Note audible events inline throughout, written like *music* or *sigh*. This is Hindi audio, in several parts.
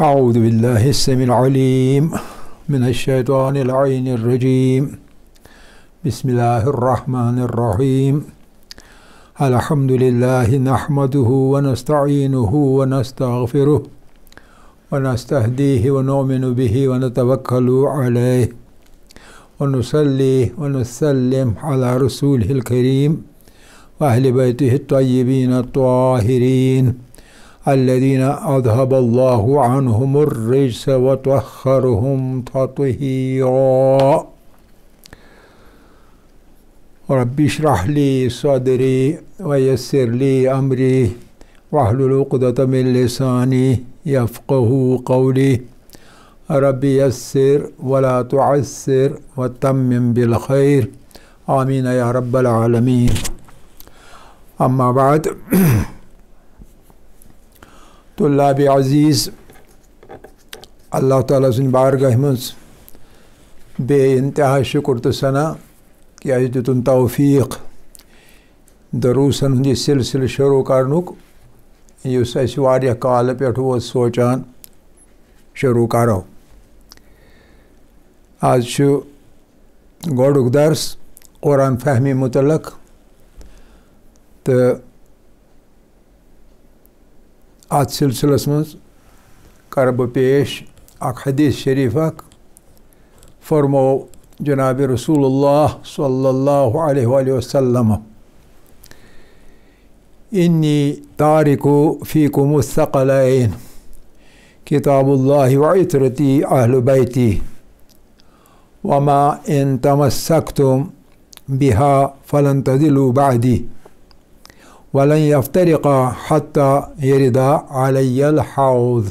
أعوذ بالله السميع العليم من الشيطان العين الرجيم بسم الله الرحمن الرحيم الحمد لله نحمده ونستعينه ونستغفره ونستهديه ونؤمن به ونتوكل عليه ونصلي ونسلم على رسوله الكريم وأهل بيته الطيبين الطاهرين الذين أذهب الله عنهم الرجس وطهرهم تطهيرا رب اشرح لي صدري ويسر لي أمري واحلل عقدة من لساني يفقه قولي رب يسر ولا تعسر وتمم بالخير آمين يا رب العالمين أما بعد तो लाब अज़ीज़ अल्लाह ताला सुन बारगह बे इंतहा शुक्र तो सना कि आज दुन तौफीक दरूसन हूँ सिलसिल शुरू करुक इस पे वो सोचान शुरू करो आज गोड़ दर्स कुरान फहमी मुतलक तो ات سلسلس مز کر بہ پیش اخ حدیث شریف اخ فرمو جناب رسول اللہ صلی اللہ علیہ وآلہ وسلم انی تارک فیکم الثقلین کتاب اللہ وعطرتی اہل بیتی وما ان تمسکتم بها فلن تدلوا بعدی ولن يفترق حتى يرد علي الحوض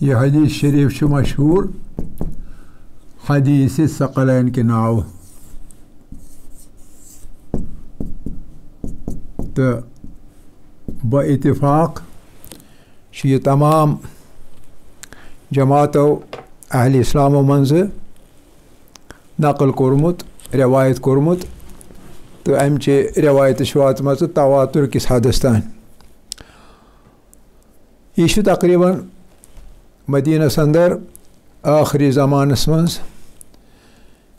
یہ حدیث شریف شو مشہور حدیث ثقلین کے ناؤ كانت باتفاق شي تمام جماعتو اهل اسلام منز نقل كورمت روايت كورمت تو امچه روايت شوات مز تواتر کس حدس تان یہ تقریباً مدینہ اندر آخری زمانس مز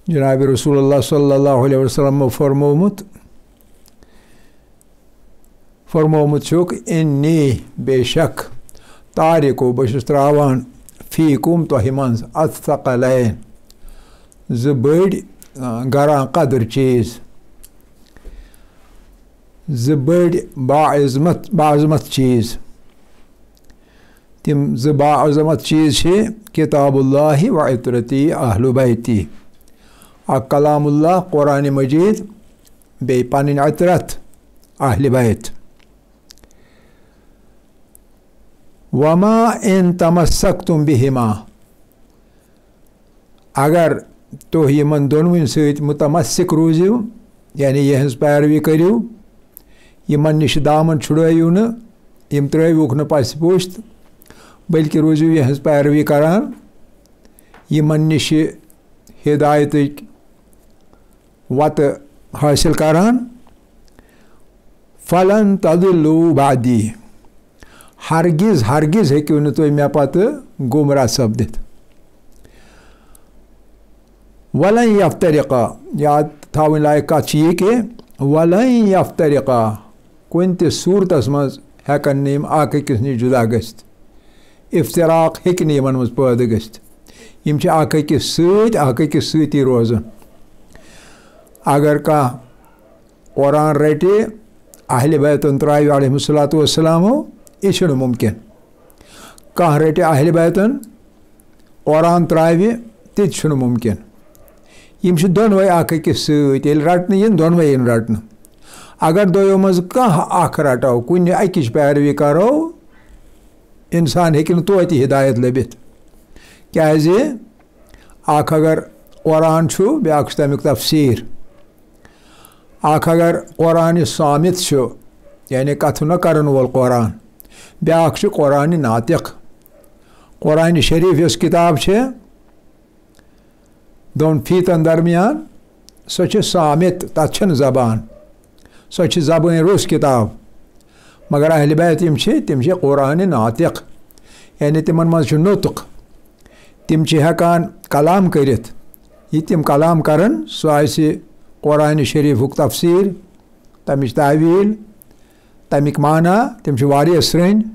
جناب رسول اللہ صلی اللہ علیہ وسلم فرمومت فرمومت چھُکھ إني بشك تاريكو تارِکو فيكم چھُس أثقلين زبيد آه، غران قدٕر چيز زبيد باعزمت باعزمت چيز تِم زبا عظمت چیٖز چھِ کِتاب اللہ و عطرتی اہلو بیتی اَکھ کلام اللہ قرآنِ مجیٖد بیٚیہِ پَنٕنۍ عطرت اہلِ بیت वमा इन तमस्क तुम बिहिमा अगर तुह तो इन दोनव सतमस्क रूज यानी यह पैरवी करू इम नश दामन छुड़ू नम त्रुक नश बल्कि रूजि यह पैरवी करान इन नश हिदायत वत हासिल करान फलन तदलू बादी हरगिज हारगिज हारगिज हेखेवनोतोय मेपात गोमरा सपद वलन याफ्तरिका याद था लायका चाहिए कि वलन याफ्तरिका कुन ते सूरत मज हेकन नम अक नश जुदा गत इफ्तराक हेक नमन मज पैदा गत यम अक अकिस अकिस सी रोजान अगर कह कुरान रटे अहल बैतन त्रा अलहमसलात वसलामो يصير ممكن قهرة أهل بيتن اوران تراوِ تِتہِ چھُنہٕ مُمکِن یِم چھِ دۄنوَے اَکھ أکِس سۭتۍ ییٚلہِ رَٹنہٕ یِن دۄنوَے یِن رَٹنہٕ اگر دۄیو منٛز کانٛہہ اَکھ رَٹو کُنہِ أکِچ پیروی کَرو اِنسان ہیٚکہِ نہٕ توتہِ ہدایت لٔبِتھ کیٛازِ اَکھ اگر اوران چھُ بیٛاکھ چھُ تَمیُک تفسیٖر اَکھ اگر اورانہِ سامِت چھُ یعنی کَتھٕ نہ کَرَن وول قرآن beakşi Kur'an-ı Natik. Kur'an-ı Şerif is kitab çe don fitn dermiyan soçi samit taçın zaban. Soçi zabın Rus kitab. Magar ehli beyt imçe timçe Kur'an-ı Natik. Yani timin mazçı nutuk. Timçe hakan kalam kayret. Yitim kalam karın suaysi Kur'an-ı Şerif tafsir, tamiş tavil, Mikmana, tim Juwari is streng.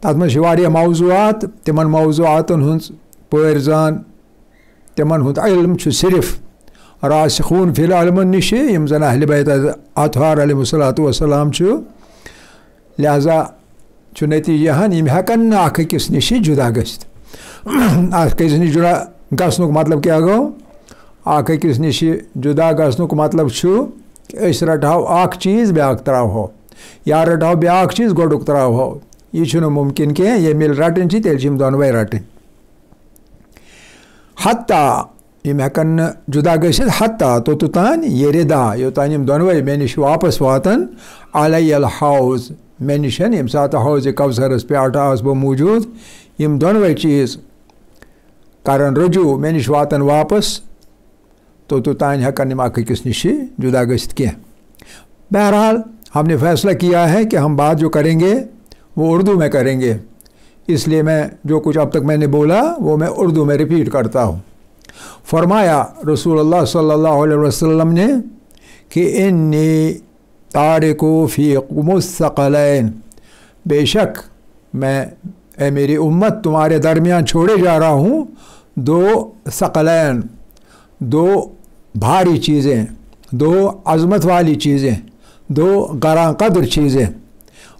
Tatman Juwari mauzuat, timan mauzuatun huns poerzan, timan hunt ilm chu sirif. راسخون في العلم نشي يم زن اهل بیت اطهار علیه الصلاۃ والسلام چو لہذا چو نتیجہ ہن یم ہکن نہ اکھ کس نشی جدا گشت اکھ کس نش جدا گسنک مطلب کیا گو اکھ کس نشی جدا گسنک مطلب چھو अस रटो चीज़ ब्या त्रो या रटो ब्या चीज़ गोडुक त्रो यह मुमकिन कह ये रटन तेल दोनवे रटन हत्ता यम हेकन जुदा गसित हत्ता तोतुतान ये रिदा योतान दोनवे मे नश वापस वातन अल हाउस मे नश यम सात हाउस कवसरस प्याट आस बह मौजूद यम दोनवे चीज़ कर रजू मे नश वातन वापस तो तान हक निमाक किस निशे जुदा गश्त किया बहरहाल हमने फैसला किया है कि हम बात जो करेंगे वो उर्दू में करेंगे इसलिए मैं जो कुछ अब तक मैंने बोला वो मैं उर्दू में रिपीट करता हूँ फरमाया रसूल सल्लल्लाहु अलैहि वसल्लम ने कि इन तारे को फ़ी बेशक मैं ए मेरी उम्मत तुम्हारे दरमियान छोड़े जा रहा हूँ दो सकलैन दो भारी चीज़ें दो अजमत वाली चीज़ें दो गरा कदर चीज़ें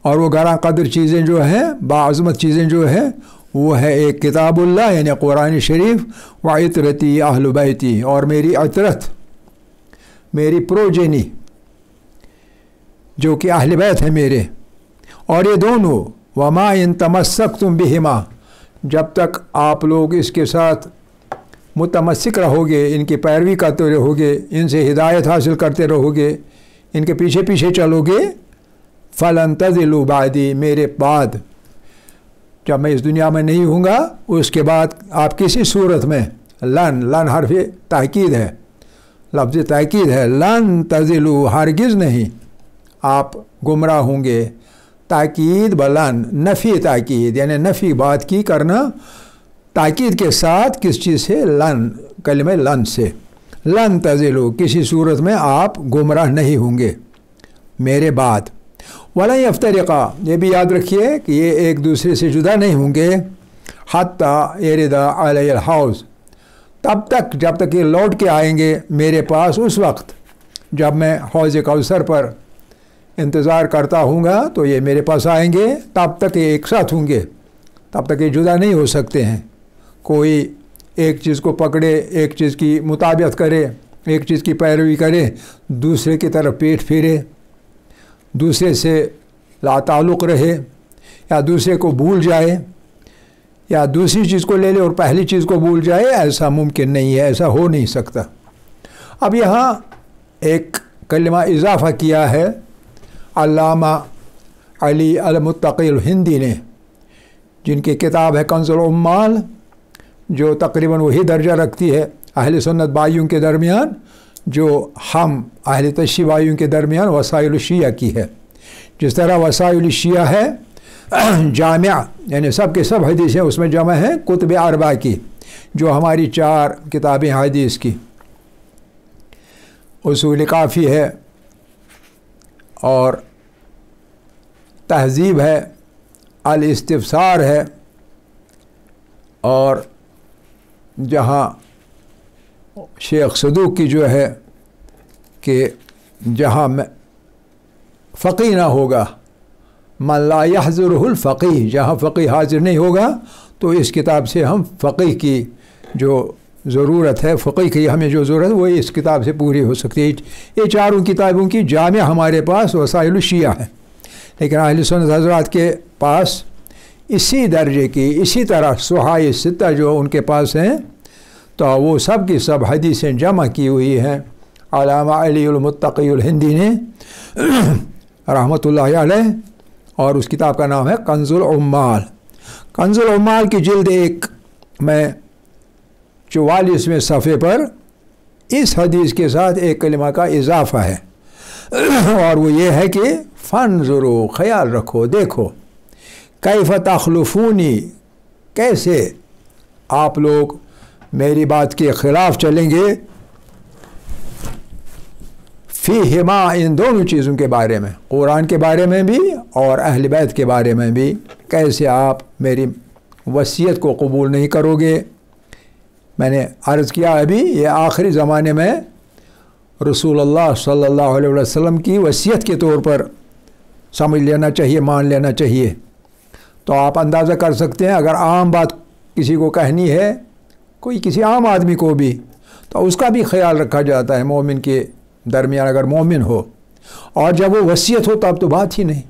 और वो गरा कदर चीज़ें जो हैं बाज़मत चीज़ें जो हैं वो है एक किताबुल्ला यानी कुरान शरीफ व इतरती आहलबैती और मेरी अतरत मेरी प्रोजेनी जो कि अहल बैत है मेरे और ये दोनों वमा इन तमस्क तुम हिमा जब तक आप लोग इसके साथ मुतमसिक रहोगे इनकी पैरवी करते रहोगे इनसे हिदायत हासिल करते रहोगे इनके पीछे पीछे चलोगे फलन तजिलुबादी मेरे बाद जब मैं इस दुनिया में नहीं हूँगा उसके बाद आप किसी सूरत में लन लन हरफ तहकीद है लफ्ज़ तहकीद है लन तजिलु हरगिज़ नहीं आप गुमराह होंगे ताकीद बलन नफ़ी ताकीद यानी नफ़ी बात की करना ताकीद के साथ किस चीज़ से लन कल में लन से लन तजिलो किसी सूरत में आप गुमराह नहीं होंगे मेरे बाद वाला तरीक़ा ये भी याद रखिए कि ये एक दूसरे से जुदा नहीं होंगे हती एरिदा अल हाउस तब तक जब तक ये लौट के आएंगे मेरे पास उस वक्त जब मैं हौज कौसर पर इंतज़ार करता हूँगा तो ये मेरे पास आएंगे तब तक ये एक साथ होंगे तब तक ये जुदा नहीं हो सकते हैं कोई एक चीज़ को पकड़े एक चीज़ की मुताबियत करे एक चीज़ की पैरवी करे दूसरे की तरफ पेट फेरे दूसरे से लातालुक रहे या दूसरे को भूल जाए या दूसरी चीज़ को ले ले और पहली चीज़ को भूल जाए ऐसा मुमकिन नहीं है ऐसा हो नहीं सकता अब यहाँ एक कलमा इजाफ़ा किया है अलामा अली अलमुतकील हिंदी ने जिनकी किताब है कंजुल उम्माल जो तकरीबन वही दर्जा रखती है अहल सुन्नत बाइयों के दरमियान जो हम अहल तशी बाइयों के दरमियान वसाइल की है जिस तरह वसाइल है *clears throat* जाम यानी सब के सब हदीसें उसमें जमा हैं कुतब अरबा की जो हमारी चार किताबें हदीस की उसूल काफ़ी है और तहज़ीब है अल है और जहाँ शेख सदूक की जो है कि जहाँ में फ़ी ना होगा मल्ला हज़ुरहुल जहाँ फ़ी हाजिर नहीं होगा तो इस किताब से हम फ़ी की जो ज़रूरत है फ़ी की हमें जो ज़रूरत है वो इस किताब से पूरी हो सकती है ये चारों किताबों की जाम हमारे पास वसाइल शिया है लेकिन अहिल सुन्नत हजरात के पास इसी दर्जे की इसी तरह सुहाई सिता जो उनके पास हैं तो वो सब की सब हदीसें जमा की हुई हैं अलामा हिंदी ने *clears throat* रहमत आलह और उस किताब का नाम है कंजुल उम्माल कंजुल उम्माल की जिल्द एक में चवालीसवें सफ़े पर इस हदीस के साथ एक कलिमा का इजाफ़ा है *clears throat* और वो ये है कि फ़न ज़रूर ख्याल रखो देखो कैफ तखलफूनी कैसे आप लोग मेरी बात के ख़िलाफ़ चलेंगे फ़ी हिमा इन दोनों चीज़ों के बारे में कुरान के बारे में भी और अहल बैत के बारे में भी कैसे आप मेरी वसीयत को कबूल नहीं करोगे मैंने अर्ज़ किया अभी ये आखिरी ज़माने में रसूल अल्लाह सल्लल्लाहु अलैहि वसल्लम की वसीयत के तौर पर समझ लेना चाहिए मान लेना चाहिए तो आप अंदाज़ा कर सकते हैं अगर आम बात किसी को कहनी है कोई किसी आम आदमी को भी तो उसका भी ख्याल रखा जाता है मोमिन के दरमियान अगर मोमिन हो और जब वो वसीयत हो तब तो बात ही नहीं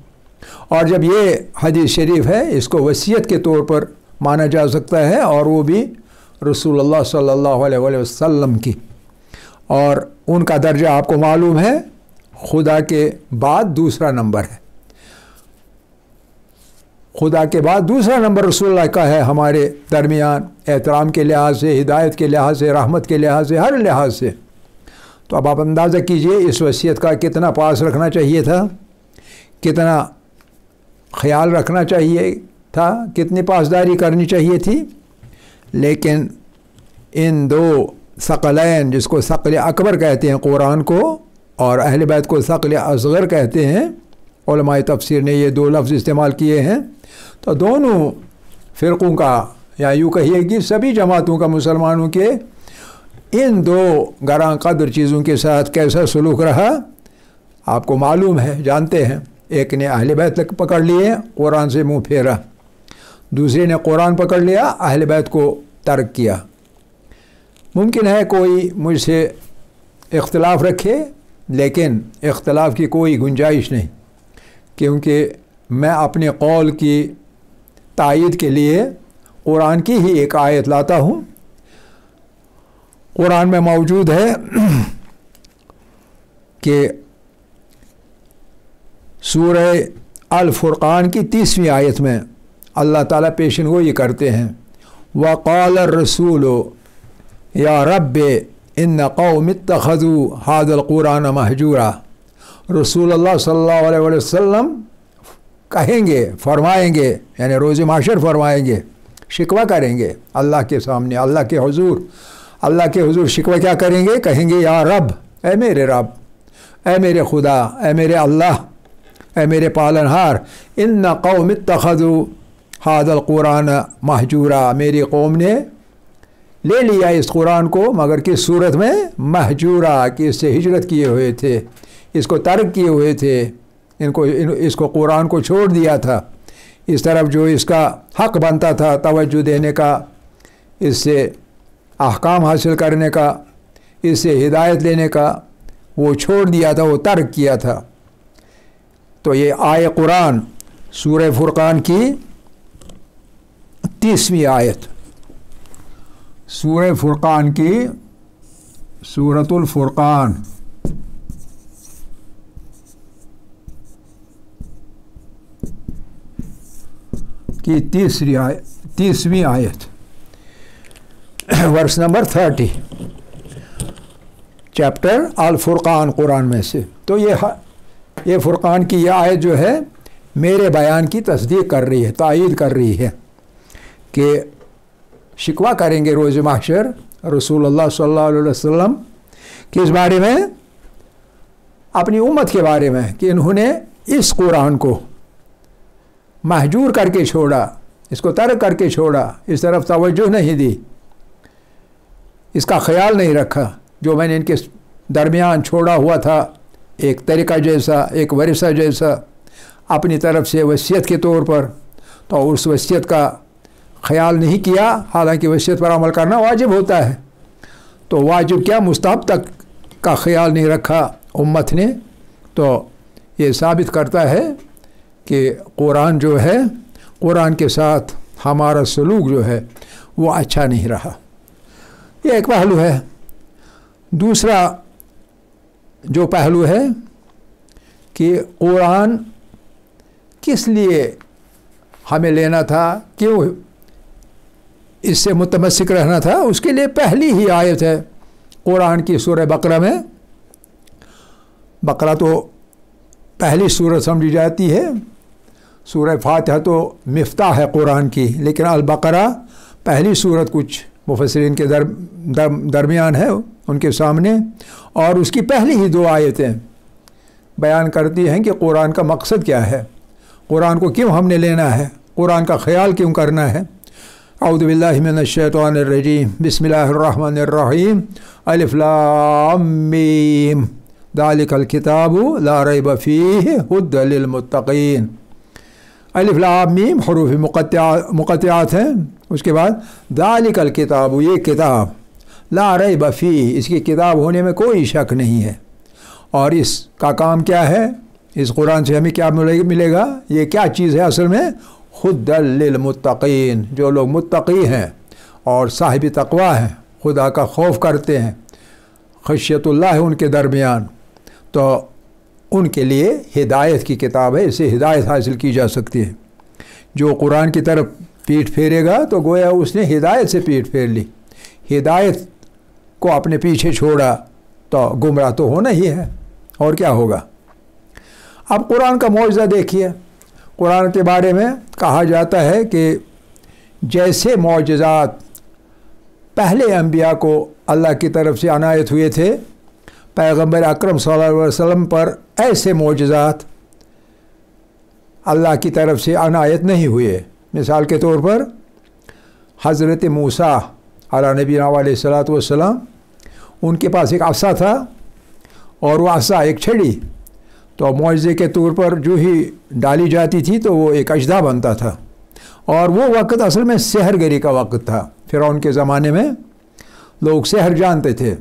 और जब ये हदीस शरीफ है इसको वसीयत के तौर पर माना जा सकता है और वो भी रसूल सल्लल्लाहु अलैहि वसल्लम की और उनका दर्जा आपको मालूम है खुदा के बाद दूसरा नंबर है खुदा के बाद दूसरा नंबर रसोल्ला का है हमारे दरमियान एहतराम के लिहाज से हिदायत के लिहाज से रहमत के लिहाज से हर लिहाज से तो अब आप अंदाज़ा कीजिए इस वसीयत का कितना पास रखना चाहिए था कितना ख्याल रखना चाहिए था कितनी पासदारी करनी चाहिए थी लेकिन इन दो शक्लैन जिसको शक्ल अकबर कहते हैं कुरान को और अहल बैत को शक्ल असगर कहते हैं तफसर ने ये दो लफ्ज़ इस्तेमाल किए हैं तो दोनों फ़िरक़ों का या यूँ कहिए कि सभी जमातों का मुसलमानों के इन दो गरा कदर चीज़ों के साथ कैसा सलूक रहा आपको मालूम है जानते हैं एक ने अहल बैत तक पकड़ लिए कुरान से मुंह फेरा दूसरे ने कुरान पकड़ लिया अहल बैत को तर्क किया मुमकिन है कोई मुझसे इख्तलाफ रखे लेकिन इख्तलाफ की कोई गुंजाइश नहीं क्योंकि मैं अपने कौल की तइद के लिए कुरान की ही एक आयत लाता हूँ कुरान में मौजूद है *clears throat* कि सूर अलफुर्क़ान की तीसवीं आयत में अल्लाह ताला पेशन गोई करते हैं वक़ाल रसूल या रब इन कौम खजू हादल कुरान महजूरा रसूल अलैहि वसल्लम कहेंगे फरमाएंगे यानी रोज़ माशर फरमाएंगे शिकवा करेंगे अल्लाह के सामने अल्लाह के हजूर अल्लाह के हजूर शिकवा क्या करेंगे कहेंगे या रब ए मेरे रब ए मेरे खुदा ए मेरे अल्लाह ए मेरे पालनहार इन न कौम तखदू हादल कुरान महजूरा मेरी कौम ने ले लिया इस कुरान को मगर किस सूरत में महजूरा कि इससे हिजरत किए हुए थे इसको तर्क किए हुए थे इनको इन, इसको कुरान को छोड़ दिया था इस तरफ जो इसका हक बनता था तवज्जो देने का इससे अहकाम हासिल करने का इससे हिदायत लेने का वो छोड़ दिया था वो तर्क किया था तो ये आय कुरान सूर फुरकान की तीसवीं आयत सूर फुरकान की सूरतुल फुरकान की तीसरी आय तीसवीं आयत वर्स नंबर थर्टी चैप्टर अल फुरक़ान कुरान में से तो ये ये फुरक़ान की यह आयत जो है मेरे बयान की तस्दीक कर रही है तइद कर रही है कि शिकवा करेंगे रोज़ माशर रसूल अल्लाह सल्लल्लाहु अलैहि वसल्लम कि इस बारे में अपनी उम्मत के बारे में कि इन्होंने इस कुरान को महजूर करके छोड़ा इसको तर्क करके छोड़ा इस तरफ तोज्जो नहीं दी इसका ख्याल नहीं रखा जो मैंने इनके दरमियान छोड़ा हुआ था एक तरीका जैसा एक वरिसा जैसा अपनी तरफ से वसीयत के तौर पर तो उस वसीयत का ख्याल नहीं किया हालांकि वसीयत पर अमल करना वाजिब होता है तो वाजिब क्या मुस्ताब तक का ख्याल नहीं रखा उम्मत ने तो ये साबित करता है कि कुरान जो है कुरान के साथ हमारा सलूक जो है वो अच्छा नहीं रहा ये एक पहलू है दूसरा जो पहलू है कि कुरान किस लिए हमें लेना था क्यों इससे मुतमसिक रहना था उसके लिए पहली ही आयत है कुरान की सूर बकरा में बकरा तो पहली सूरत समझी जाती है सूर्य फातह तो मफ्ता है कुरान की लेकिन अलबकरा पहली सूरत कुछ मुफसरीन के दर, दर दरमियान है उनके सामने और उसकी पहली ही दो आयतें बयान करती हैं कि कुरान का मकसद क्या है कुरान को क्यों हमने लेना है कुरान का ख्याल क्यों करना है अउदबिल्लिमिनशैतरजीम बसमिल्लरिम अलफ़लामीम दालिकल किताब लारबफ़ी हदलमतकीन अलिफ्लामीम हरूफ मुक़त्यात हैं उसके बाद दालिकल किताब ये किताब ला रई बफ़ी इसकी किताब होने में कोई शक नहीं है और इसका काम क्या है इस कुरान से हमें क्या मिलेगा ये क्या चीज़ है असल में खुद जो लोग मुतकी हैं और साहिब तकवा हैं खुदा का खौफ करते हैं खशियतुल्ला है उनके दरमियान तो उनके लिए हिदायत की किताब है इसे हिदायत हासिल की जा सकती है जो कुरान की तरफ पीठ फेरेगा तो गोया उसने हिदायत से पीठ फेर ली हिदायत को अपने पीछे छोड़ा तो गुमराह तो होना ही है और क्या होगा अब कुरान का मुआवजा देखिए कुरान के बारे में कहा जाता है कि जैसे मुआजात पहले अम्बिया को अल्लाह की तरफ से अनायत हुए थे पैगम्बर अक्रम वसम पर ऐसे मोजात अल्लाह की तरफ से अनायत नहीं हुए मिसाल के तौर पर हज़रत मूसा अला नबी सलाम उनके पास एक असा था और वह असा एक छड़ी तो मुआवजे के तौर पर जो ही डाली जाती थी तो वो एक अजदा बनता था और वो वक्त असल में सहरगरी का वक्त था फिर उनके ज़माने में लोग सहर जानते थे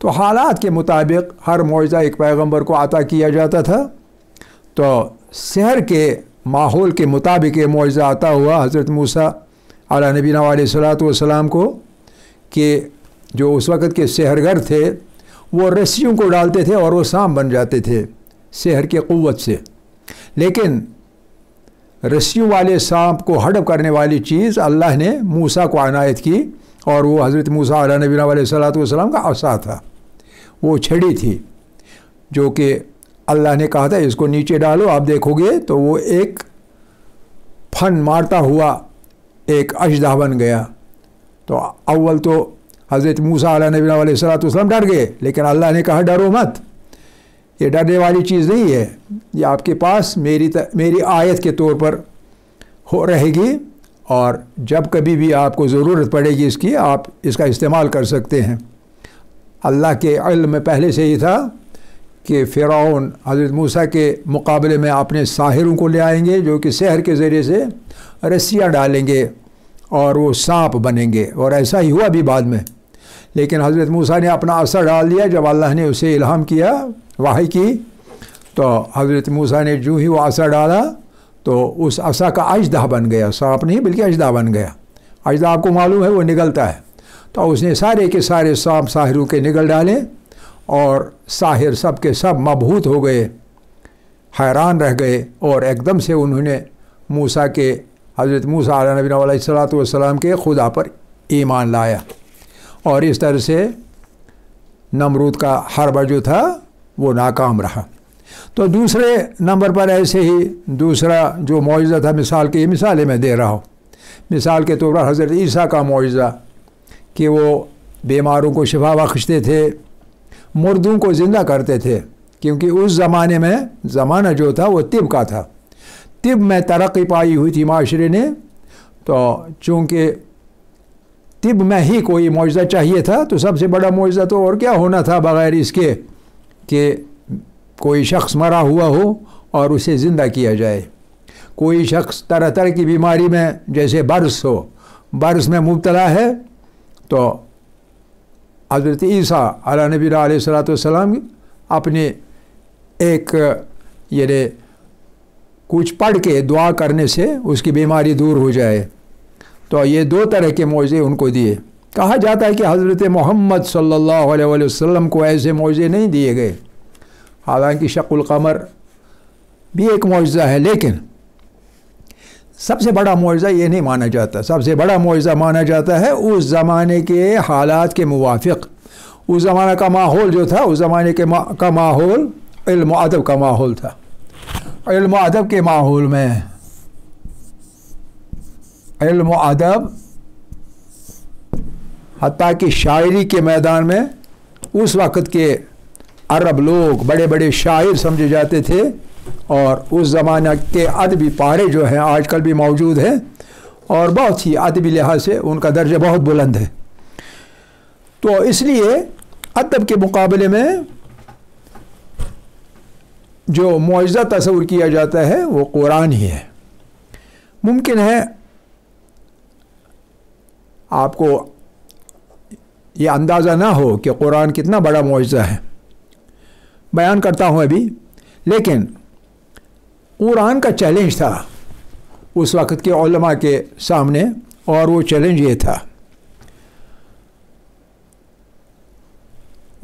तो हालात के मुताबिक हर मुआजा एक पैगम्बर को अता किया जाता था तो शहर के माहौल के मुताबिक ये मुआजा आता हुआ हज़रत मूसा अला नबीना सलातम को कि जो उस वक़्त के शहरगर थे वो रस्सियों को डालते थे और वो सांप बन जाते थे शहर के क़वत से लेकिन रस्सी वाले सांप को हड़प करने वाली चीज़ अल्लाह ने मूसा को अनायत की और वो हज़रत मूसा नबीना वाम का अवसा था वो छड़ी थी जो कि अल्लाह ने कहा था इसको नीचे डालो आप देखोगे तो वो एक फन मारता हुआ एक अशदा बन गया तो अव्वल तो हज़रत मूसा नबी सलाम डर गए लेकिन अल्लाह ने कहा डरो मत ये डरने वाली चीज़ नहीं है ये आपके पास मेरी त, मेरी आयत के तौर पर हो रहेगी और जब कभी भी आपको ज़रूरत पड़ेगी इसकी आप इसका इस्तेमाल कर सकते हैं अल्लाह के इल्म में पहले से ही था कि फ़िरौन हज़रत मूसा के मुकाबले में अपने साहिरों को ले आएंगे जो कि शहर के ज़रिए से रस्सियाँ डालेंगे और वो सांप बनेंगे और ऐसा ही हुआ भी बाद में लेकिन हज़रत मूसा ने अपना असर डाल दिया जब अल्लाह ने उसे इल्हाम किया वाहि की तो हज़रत मूसा ने जो ही वो असर डाला तो उस असा का अजदा बन गया सांप नहीं बल्कि अजदा बन गया अजदा आपको मालूम है वो निकलता है तो उसने सारे के सारे सांप साहिरों के निगल डाले और साहिर सब के सब मबहूत हो गए हैरान रह गए और एकदम से उन्होंने मूसा के हज़रत मूसा नबी सलाम के खुदा पर ईमान लाया और इस तरह से नमरूद का हरबा जो था वो नाकाम रहा तो दूसरे नंबर पर ऐसे ही दूसरा जो मुआवजा था मिसाल की मिसालें मैं दे रहा हूँ मिसाल के तौर पर हज़रत ईसा का मुआवजा कि वो बीमारों को शिफा बख्शते थे मुर्दों को ज़िंदा करते थे क्योंकि उस ज़माने में ज़माना जो था वो तिब का था तिब में तरक्की पाई हुई थी माशरे ने तो चूँकि तिब में ही कोई मुआजा चाहिए था तो सबसे बड़ा मुआजा तो और क्या होना था बग़ैर इसके कि कोई शख्स मरा हुआ हो और उसे ज़िंदा किया जाए कोई शख्स तरह तरह की बीमारी में जैसे बर्स हो बर्स में मुबतला है तो हजरत ईसा अला नबी सलाम अपने एक ये कुछ पढ़ के दुआ करने से उसकी बीमारी दूर हो जाए तो ये दो तरह के मौज़े उनको दिए कहा जाता है कि हज़रत मोहम्मद सल्लल्लाहु अलैहि वसल्लम को ऐसे मौजे नहीं दिए गए हालांकि शक्ल कमर भी एक मुआजा है लेकिन सबसे बड़ा मुआवजा ये नहीं माना जाता सबसे बड़ा मुआवजा माना जाता है उस ज़माने के हालात के मुआफ़ उस ज़माने का माहौल जो था उस ज़माने के मा, का माहौल इल्म अदब का माहौल था इल्म अदब के माहौल में इल्म अदब हती कि शायरी के मैदान में उस वक़्त के अरब लोग बड़े बड़े शायर समझे जाते थे और उस ज़माने के अदबी पारे जो हैं आजकल भी मौजूद हैं और बहुत ही अदबी लिहाज से उनका दर्जा बहुत बुलंद है तो इसलिए अदब के मुकाबले में जो मुआवजा तस्वूर किया जाता है वो कुरान ही है मुमकिन है आपको ये अंदाज़ा ना हो कि कुरान कितना बड़ा मुआवजा है बयान करता हूँ अभी लेकिन कुरान का चैलेंज था उस वक्त के ओलमा के सामने और वो चैलेंज ये था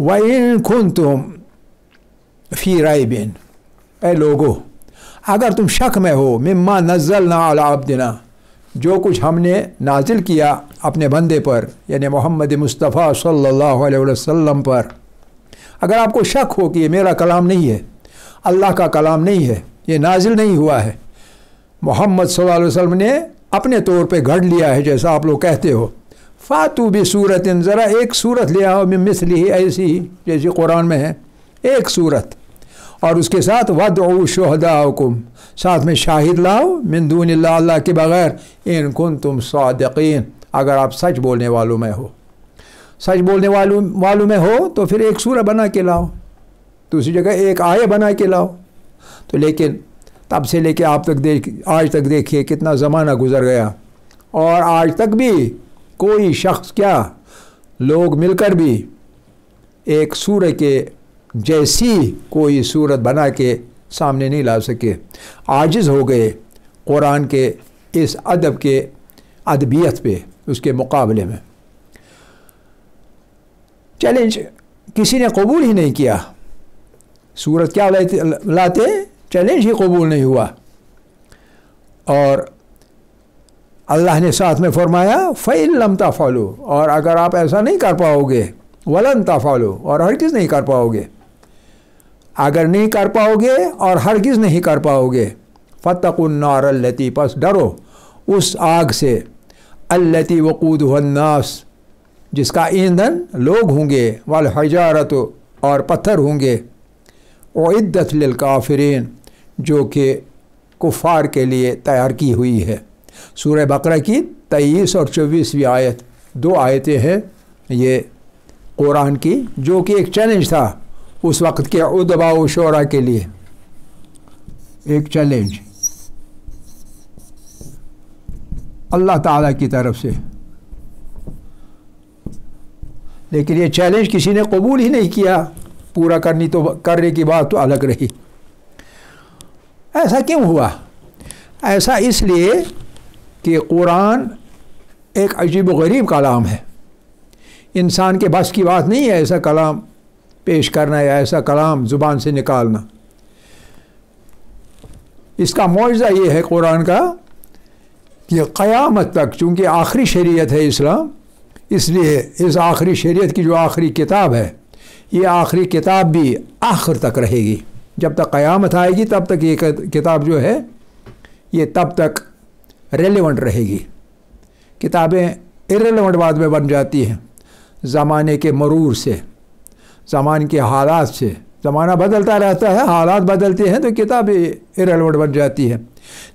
वाइन खुन तुम फी राय बिन ए लोगो अगर तुम शक में हो मिम्मा नज़ल ना दिना जो कुछ हमने नाजिल किया अपने बंदे पर यानी मोहम्मद मुस्तफ़ा सल्लल्लाहु अलैहि वसल्लम पर अगर आपको शक हो कि ये मेरा कलाम नहीं है अल्लाह का कलाम नहीं है ये नाजिल नहीं हुआ है मोहम्मद सल्लल्लाहु वसल्लम ने अपने तौर पे गढ़ लिया है जैसा आप लोग कहते हो फातू भी सूरत इन ज़रा एक सूरत ले आओ मैं मिसली ही ऐसी जैसी कुरान में है एक सूरत और उसके साथ वद शहदाकुम साथ में शाहिद लाओ मंदून अल्लाह के बगैर इन कुन तुम सदीन अगर आप सच बोलने वालों में हो सच बोलने वालों वालों में हो तो फिर एक सूरह बना के लाओ दूसरी जगह एक आय बना के लाओ तो लेकिन तब से लेके आप तक देख आज तक देखिए कितना ज़माना गुजर गया और आज तक भी कोई शख्स क्या लोग मिलकर भी एक सूर्य के जैसी कोई सूरत बना के सामने नहीं ला सके आजिज़ हो गए कुरान के इस अदब के अदबियत पे उसके मुकाबले में चैलेंज किसी ने कबूल ही नहीं किया सूरत क्या लाते लाते चैलेंज ही कबूल नहीं हुआ और अल्लाह ने साथ में फरमाया फ़ैल लमता फ़ालो और अगर आप ऐसा नहीं कर पाओगे वलन ताफ़ालो और हर चीज़ नहीं कर पाओगे अगर नहीं कर पाओगे और हर किस नहीं कर पाओगे फ़तकुन्नारलती बस डरो उस आग से अल्लती वकूद वन्नास जिसका ईंधन लोग होंगे वाल हजारत और पत्थर होंगे ओ इद्दत काफरीन जो कि कुफ़ार के लिए तैयार की हुई है सूर्य बकरा की तेईस और चौबीसवीं आयत दो आयतें हैं ये कुरान की जो कि एक चैलेंज था उस वक्त के उदबा शरा के लिए एक चैलेंज अल्लाह ताला की तरफ से लेकिन ये चैलेंज किसी ने कबूल ही नहीं किया पूरा करनी तो करने की बात तो अलग रही ऐसा क्यों हुआ ऐसा इसलिए कि कुरान एक अजीब गरीब कलाम है इंसान के बस की बात नहीं है ऐसा कलाम पेश करना या ऐसा कलाम ज़ुबान से निकालना इसका मुआवजा ये है कुरान का कि क़यामत तक चूँकि आखिरी शरीयत है इस्लाम इसलिए इस आखिरी शरीयत की जो आखिरी किताब है ये आखिरी किताब भी आखिर तक रहेगी जब तक क़यामत आएगी तब तक ये किताब जो है ये तब तक रेलिवेंट रहेगी किताबें इरेलीवेंट बाद में बन जाती हैं ज़माने के मरूर से ज़मान के हालात से ज़माना बदलता रहता है हालात बदलते हैं तो किताबें इरेलीवेंट बन जाती है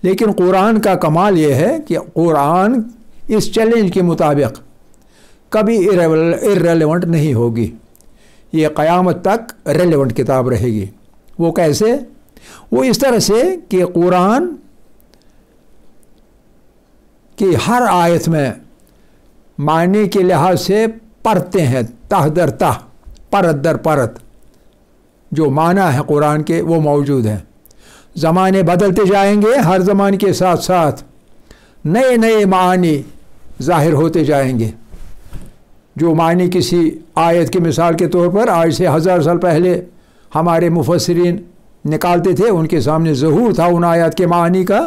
लेकिन कुरान का कमाल ये है कि कुरान इस चैलेंज के मुताबिक कभी इरेलीवेंट नहीं होगी ये क़यामत तक रेलिवेंट किताब रहेगी वो कैसे वो इस तरह से कि कुरान की हर आयत में मायने के लिहाज से पढ़ते हैं तह दर तह परत दर परत जो माना है कुरान के वो मौजूद हैं ज़माने बदलते जाएंगे हर ज़माने के साथ साथ नए नए मानी ज़ाहिर होते जाएंगे जो मानी किसी आयत के मिसाल के तौर पर आज से हज़ार साल पहले हमारे मुफसरीन निकालते थे उनके सामने ज़हूर था उन आयात के मानी का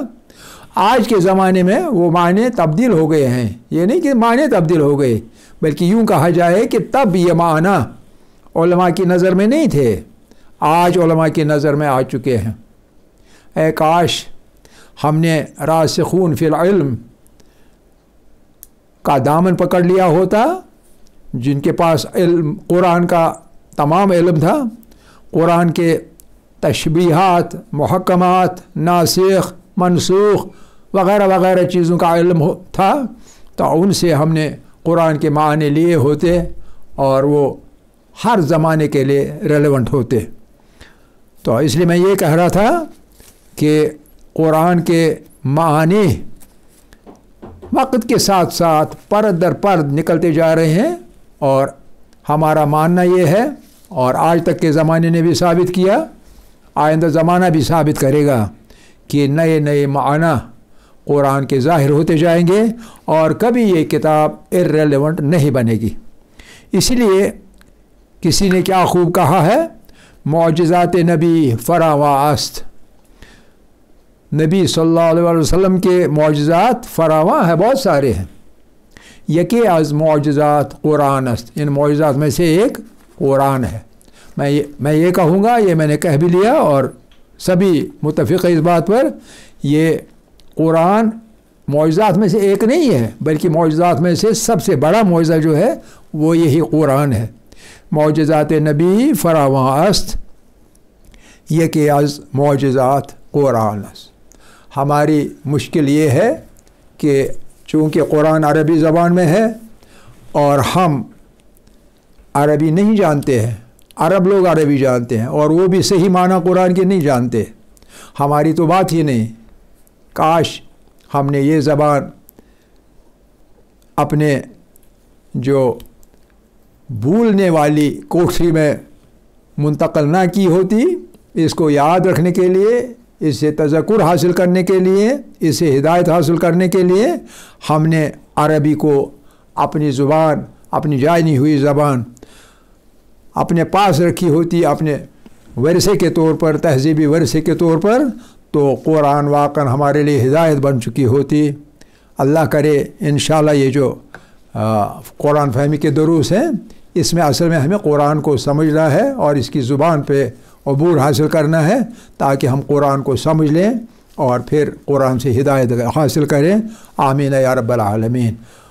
आज के ज़माने में वो माने तब्दील हो गए हैं ये नहीं कि माने तब्दील हो गए बल्कि यूँ कहा जाए कि तब ये माना की नज़र में नहीं थे आज ओलमा की नज़र में आ चुके हैं ए काश हमने रासखून फ़िलम का दामन पकड़ लिया होता जिनके पास इल्म कुरान का तमाम इल्म था कुरान के तशबीहात महकमात नासिख मनसूख वगैरह वगैरह चीज़ों का इल्म था तो उनसे हमने कुरान के माने लिए होते और वो हर ज़माने के लिए रेलेवेंट होते तो इसलिए मैं ये कह रहा था कि कुरान के माने वक्त के साथ साथ परत दर पर्द निकलते जा रहे हैं और हमारा मानना ये है और आज तक के ज़माने ने भी साबित किया आइंदा ज़माना भी साबित करेगा कि नए नए माना कुरान के ज़ाहिर होते जाएंगे और कभी ये किताब इरेलीवेंट नहीं बनेगी इसलिए किसी ने क्या खूब कहा है मुआजात नबी फरावास्त नबी सल्लल्लाहु अलैहि वसल्लम के मुआजात फरावा हैं बहुत सारे हैं यके आज मुआजात कुरान अस्त इन मुआजात में से एक कुरान है मैं ये मैं ये कहूँगा ये मैंने कह भी लिया और सभी मुतफ़ इस बात पर ये कुरान मुआजात में से एक नहीं है बल्कि मुआजात में से सबसे बड़ा मुआजा जो है वो यही कुरान है मुआजात नबी फरावा अस्त ये कि आज मुआजात कुरान अस हमारी मुश्किल ये है कि चूँकि कुरान अरबी ज़बान में है और हम अरबी नहीं जानते हैं अरब लोग अरबी जानते हैं और वो भी सही माना कुरान के नहीं जानते हमारी तो बात ही नहीं काश हमने ये ज़बान अपने जो भूलने वाली कोठरी में मुंतकल ना की होती इसको याद रखने के लिए इससे तजकुर हासिल करने के लिए इसे हिदायत हासिल करने के लिए हमने अरबी को अपनी ज़ुबान अपनी जानी हुई ज़बान अपने पास रखी होती अपने वरसे के तौर पर तहजीबी वरसे के तौर पर तो कुरान वाकन हमारे लिए हिदायत बन चुकी होती अल्लाह करे इन ये जो कुरान फहमी के दरूस हैं इसमें असल में हमें कुरान को समझना है और इसकी ज़ुबान पे अबूर हासिल करना है ताकि हम कुरान को समझ लें और फिर कुरान से हिदायत हासिल करें आमीन या रब्बालमीन